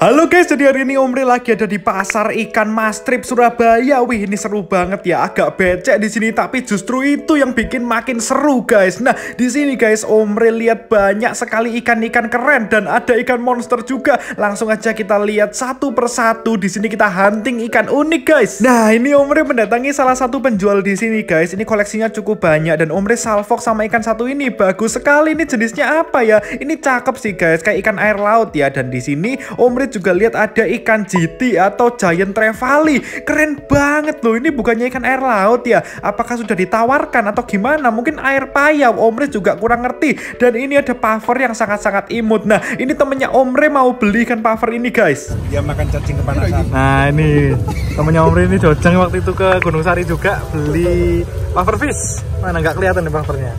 Halo guys, jadi hari ini Omri lagi ada di pasar ikan Mas Trip Surabaya. Wih, ini seru banget ya. Agak becek di sini, tapi justru itu yang bikin makin seru guys. Nah, di sini guys Omri lihat banyak sekali ikan-ikan keren dan ada ikan monster juga. Langsung aja kita lihat satu persatu. Di sini kita hunting ikan unik guys. Nah, ini Omri mendatangi salah satu penjual di sini guys. Ini koleksinya cukup banyak dan Omri salvok sama ikan satu ini bagus sekali. Ini jenisnya apa ya? Ini cakep sih guys, kayak ikan air laut ya. Dan di sini Omri juga lihat ada ikan jiti atau giant trevally. Keren banget loh. Ini bukannya ikan air laut ya? Apakah sudah ditawarkan atau gimana? Mungkin air payau. Omre juga kurang ngerti. Dan ini ada puffer yang sangat-sangat imut. Nah, ini temennya Omre mau beli ikan puffer ini, guys. Dia makan cacing kepanasan. Nah, ini temennya Omre ini dojeng waktu itu ke Gunung Sari juga beli puffer fish. Mana nggak kelihatan nih puffernya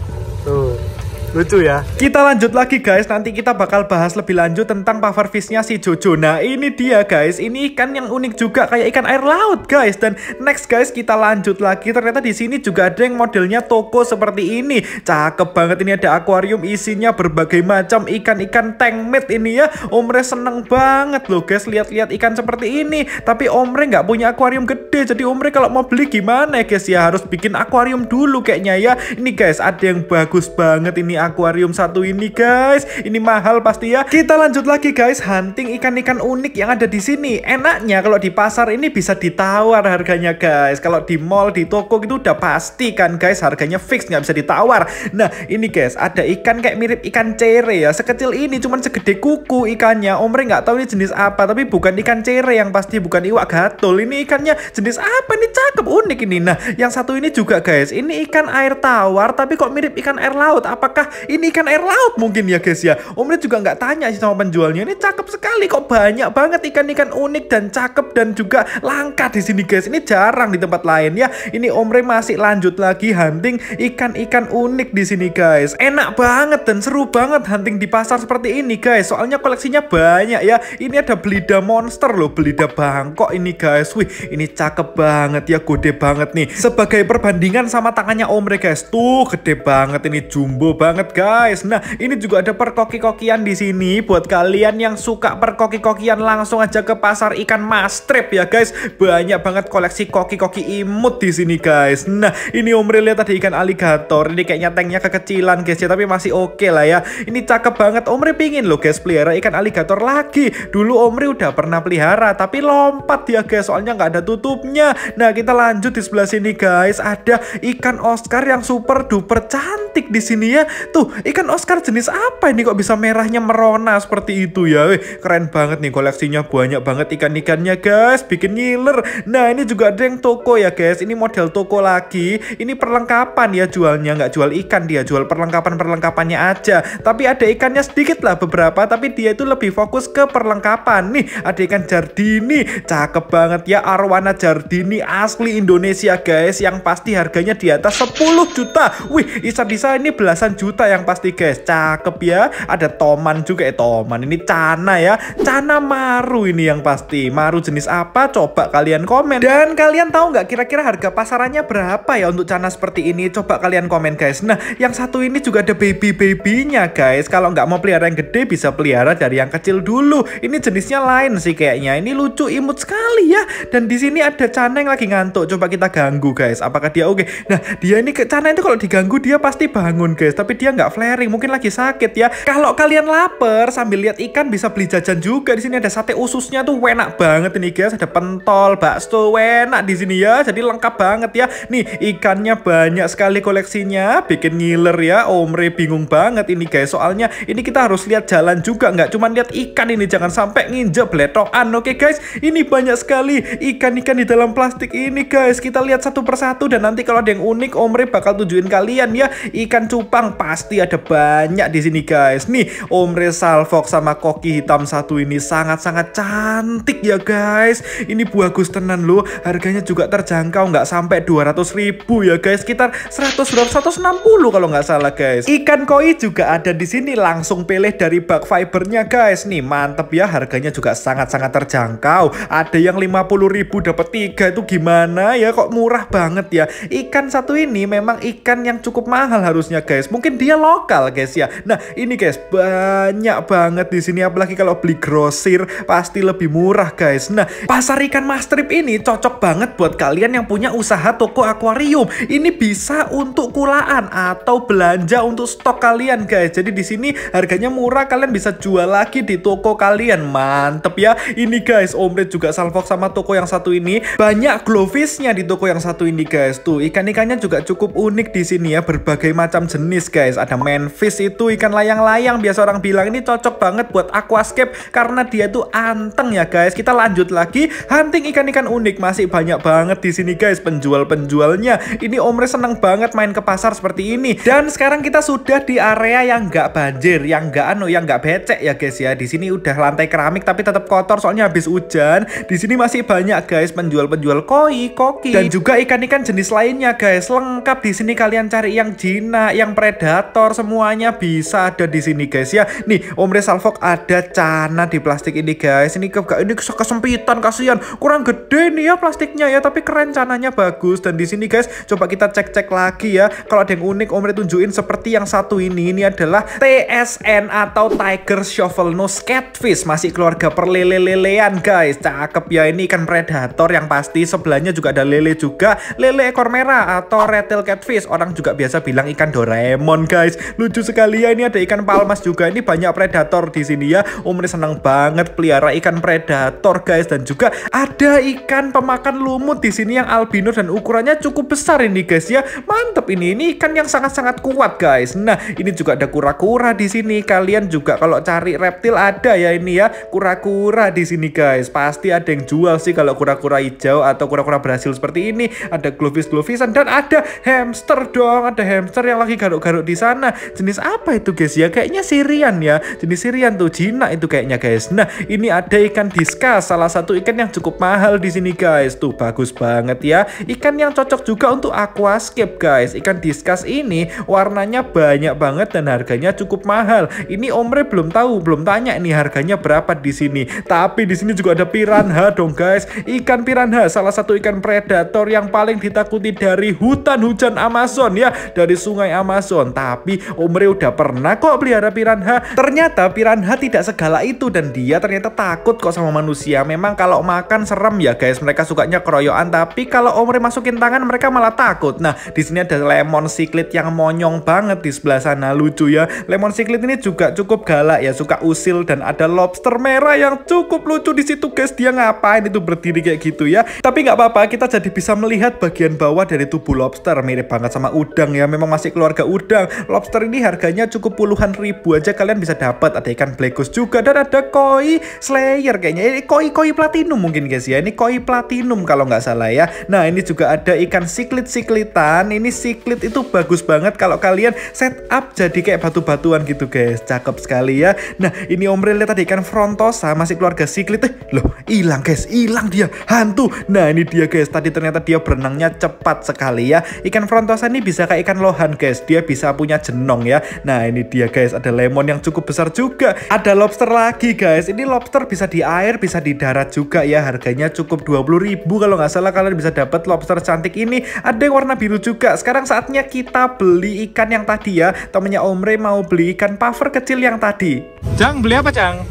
lucu ya kita lanjut lagi guys nanti kita bakal bahas lebih lanjut tentang power fishnya si Jojo nah ini dia guys ini ikan yang unik juga kayak ikan air laut guys dan next guys kita lanjut lagi ternyata di sini juga ada yang modelnya toko seperti ini cakep banget ini ada akuarium isinya berbagai macam ikan-ikan tankmate ini ya Omre seneng banget loh guys lihat-lihat ikan seperti ini tapi Omre nggak punya akuarium gede jadi Omre kalau mau beli gimana guys ya harus bikin akuarium dulu kayaknya ya ini guys ada yang bagus banget ini akuarium satu ini guys. Ini mahal pasti ya. Kita lanjut lagi guys hunting ikan-ikan unik yang ada di sini. Enaknya kalau di pasar ini bisa ditawar harganya guys. Kalau di mall, di toko itu udah pasti kan guys harganya fix nggak bisa ditawar. Nah ini guys ada ikan kayak mirip ikan cere ya. Sekecil ini cuman segede kuku ikannya. Omre nggak tahu ini jenis apa tapi bukan ikan cere yang pasti bukan iwak gatul. Ini ikannya jenis apa nih cakep unik ini. Nah yang satu ini juga guys ini ikan air tawar tapi kok mirip ikan air laut. Apakah ini ikan air laut mungkin ya guys ya Omlet juga nggak tanya sih sama penjualnya ini cakep sekali kok banyak banget ikan-ikan unik dan cakep dan juga langka di sini guys ini jarang di tempat lain ya ini Omre masih lanjut lagi hunting ikan-ikan unik di sini guys enak banget dan seru banget hunting di pasar seperti ini guys soalnya koleksinya banyak ya ini ada belida monster loh belida Bangkok ini guys wih ini cakep banget ya gede banget nih sebagai perbandingan sama tangannya Omre guys tuh gede banget ini jumbo banget banget guys. Nah, ini juga ada perkoki-kokian di sini buat kalian yang suka perkoki-kokian langsung aja ke pasar ikan Mas Trip ya guys. Banyak banget koleksi koki-koki imut di sini guys. Nah, ini Om Ril lihat tadi ikan alligator Ini kayaknya tanknya kekecilan guys ya, tapi masih oke okay lah ya. Ini cakep banget. Omri pingin loh guys pelihara ikan alligator lagi. Dulu Omri udah pernah pelihara, tapi lompat ya guys soalnya nggak ada tutupnya. Nah, kita lanjut di sebelah sini guys. Ada ikan Oscar yang super duper cantik di sini ya. Tuh, ikan Oscar jenis apa ini kok bisa merahnya merona seperti itu ya? Weh, keren banget nih koleksinya banyak banget ikan-ikannya guys, bikin ngiler. Nah, ini juga ada yang toko ya guys. Ini model toko lagi. Ini perlengkapan ya jualnya, nggak jual ikan dia, jual perlengkapan-perlengkapannya aja. Tapi ada ikannya sedikit lah beberapa, tapi dia itu lebih fokus ke perlengkapan. Nih, ada ikan jardini. Cakep banget ya arwana jardini asli Indonesia guys yang pasti harganya di atas 10 juta. Wih, isa-isa ini belasan juta kita yang pasti guys cakep ya ada toman juga eh toman ini cana ya cana maru ini yang pasti maru jenis apa coba kalian komen dan kalian tahu nggak kira-kira harga pasarannya berapa ya untuk cana seperti ini coba kalian komen guys nah yang satu ini juga ada baby babynya guys kalau nggak mau pelihara yang gede bisa pelihara dari yang kecil dulu ini jenisnya lain sih kayaknya ini lucu imut sekali ya dan di sini ada cana yang lagi ngantuk coba kita ganggu guys apakah dia oke okay? nah dia ini cana itu kalau diganggu dia pasti bangun guys tapi dia nggak flaring, mungkin lagi sakit ya. Kalau kalian lapar sambil lihat ikan bisa beli jajan juga. Di sini ada sate ususnya tuh enak banget ini guys. Ada pentol, bakso enak di sini ya. Jadi lengkap banget ya. Nih ikannya banyak sekali koleksinya, bikin ngiler ya. Omre bingung banget ini guys. Soalnya ini kita harus lihat jalan juga nggak cuma lihat ikan ini jangan sampai nginjek bletokan. Oke guys, ini banyak sekali ikan-ikan di dalam plastik ini guys. Kita lihat satu persatu dan nanti kalau ada yang unik Omre bakal tujuin kalian ya. Ikan cupang pasti ada banyak di sini guys. Nih, Om Resal Fox sama koki hitam satu ini sangat-sangat cantik ya guys. Ini bagus tenan loh. Harganya juga terjangkau nggak sampai 200.000 ribu ya guys. Sekitar 100 160 kalau nggak salah guys. Ikan koi juga ada di sini langsung pilih dari bug fibernya guys. Nih, mantep ya harganya juga sangat-sangat terjangkau. Ada yang 50.000 ribu dapat tiga itu gimana ya kok murah banget ya. Ikan satu ini memang ikan yang cukup mahal harusnya guys. Mungkin dia lokal guys ya. Nah ini guys banyak banget di sini apalagi kalau beli grosir pasti lebih murah guys. Nah pasar ikan mas trip ini cocok banget buat kalian yang punya usaha toko akuarium. Ini bisa untuk kulaan atau belanja untuk stok kalian guys. Jadi di sini harganya murah kalian bisa jual lagi di toko kalian. Mantep ya. Ini guys Omret juga salvox sama toko yang satu ini banyak glowfishnya di toko yang satu ini guys. Tuh ikan-ikannya juga cukup unik di sini ya berbagai macam jenis guys guys ada manfish itu ikan layang-layang biasa orang bilang ini cocok banget buat aquascape karena dia tuh anteng ya guys kita lanjut lagi hunting ikan-ikan unik masih banyak banget di sini guys penjual-penjualnya ini Omre seneng banget main ke pasar seperti ini dan sekarang kita sudah di area yang nggak banjir yang nggak anu yang nggak becek ya guys ya di sini udah lantai keramik tapi tetap kotor soalnya habis hujan di sini masih banyak guys penjual-penjual koi koki dan juga ikan-ikan jenis lainnya guys lengkap di sini kalian cari yang jinak yang predator radiator semuanya bisa ada di sini guys ya. Nih, Om Salvok ada cana di plastik ini guys. Ini ke ini kesempitan kasihan. Kurang gede nih ya plastiknya ya, tapi keren cananya bagus dan di sini guys coba kita cek-cek lagi ya. Kalau ada yang unik Om Re tunjukin seperti yang satu ini. Ini adalah TSN atau Tiger Shovel Nose Catfish, masih keluarga perlele-lelean guys. Cakep ya ini ikan predator yang pasti sebelahnya juga ada lele juga, lele ekor merah atau Retail catfish. Orang juga biasa bilang ikan Doraemon guys. Lucu sekali ya ini ada ikan palmas juga. Ini banyak predator di sini ya. Om senang banget pelihara ikan predator guys dan juga ada ikan pemakan lumut di sini yang albino dan ukurannya cukup besar ini guys ya. Mantep ini. Ini ikan yang sangat-sangat kuat guys. Nah, ini juga ada kura-kura di sini. Kalian juga kalau cari reptil ada ya ini ya. Kura-kura di sini guys. Pasti ada yang jual sih kalau kura-kura hijau atau kura-kura berhasil seperti ini. Ada glovis-glovisan dan ada hamster dong. Ada hamster yang lagi garuk-garuk di sana. Jenis apa itu guys ya? Kayaknya Sirian ya. Jenis Sirian tuh jinak itu kayaknya guys. Nah, ini ada ikan diskas, salah satu ikan yang cukup mahal di sini guys. Tuh bagus banget ya. Ikan yang cocok juga untuk aquascape guys. Ikan diskas ini warnanya banyak banget dan harganya cukup mahal. Ini Omre belum tahu, belum tanya nih harganya berapa di sini. Tapi di sini juga ada piranha dong guys. Ikan piranha salah satu ikan predator yang paling ditakuti dari hutan hujan Amazon ya, dari sungai Amazon. Tapi tapi Omre udah pernah kok pelihara piranha. Ternyata piranha tidak segala itu dan dia ternyata takut kok sama manusia. Memang kalau makan serem ya guys, mereka sukanya keroyokan tapi kalau Omre masukin tangan mereka malah takut. Nah, di sini ada lemon siklit yang monyong banget di sebelah sana lucu ya. Lemon siklit ini juga cukup galak ya, suka usil dan ada lobster merah yang cukup lucu di situ guys. Dia ngapain itu berdiri kayak gitu ya. Tapi nggak apa-apa, kita jadi bisa melihat bagian bawah dari tubuh lobster mirip banget sama udang ya. Memang masih keluarga udang. Lobster ini harganya cukup puluhan ribu aja kalian bisa dapat. Ada ikan black juga dan ada koi slayer kayaknya. Ini koi koi platinum mungkin guys ya. Ini koi platinum kalau nggak salah ya. Nah ini juga ada ikan siklit siklitan. Ini siklit itu bagus banget kalau kalian setup jadi kayak batu-batuan gitu guys. Cakep sekali ya. Nah ini Om lihat tadi ikan frontosa masih keluarga siklit. Eh loh hilang guys, hilang dia hantu. Nah ini dia guys. Tadi ternyata dia berenangnya cepat sekali ya. Ikan frontosa ini bisa kayak ikan lohan guys. Dia bisa punya jenong ya. Nah ini dia guys, ada lemon yang cukup besar juga. Ada lobster lagi guys. Ini lobster bisa di air, bisa di darat juga ya. Harganya cukup 20 ribu kalau nggak salah kalian bisa dapat lobster cantik ini. Ada yang warna biru juga. Sekarang saatnya kita beli ikan yang tadi ya. Temennya Omre mau beli ikan puffer kecil yang tadi. Jang, beli apa Jang?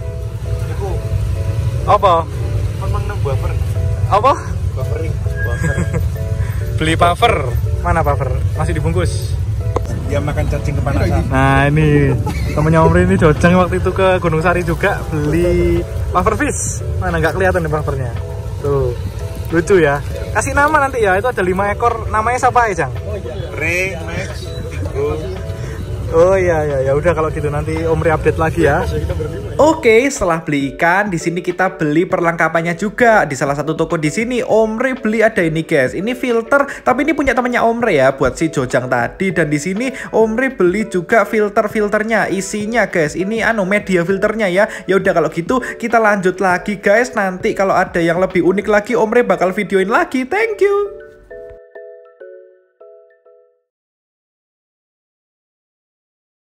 Aku Apa? Kan Memang nang buffer. Apa? Buffering. Buffer. beli puffer. Mana puffer? Masih dibungkus dia makan cacing kepanasan nah ini temennya Omri ini Jojang waktu itu ke Gunung Sari juga beli fish mana nggak kelihatan nih puffernya tuh lucu ya kasih nama nanti ya itu ada lima ekor namanya siapa ya Jang? Oh, iya. Re, Max, Tigo, Oh iya ya ya udah kalau gitu nanti Om Ri update lagi ya. Oke, setelah beli ikan, di sini kita beli perlengkapannya juga di salah satu toko di sini. Om Ri beli ada ini guys. Ini filter, tapi ini punya temannya Om Ri ya buat si Jojang tadi dan di sini Om Ri beli juga filter-filternya, isinya guys. Ini anu media filternya ya. Ya udah kalau gitu kita lanjut lagi guys. Nanti kalau ada yang lebih unik lagi Om Ri bakal videoin lagi. Thank you.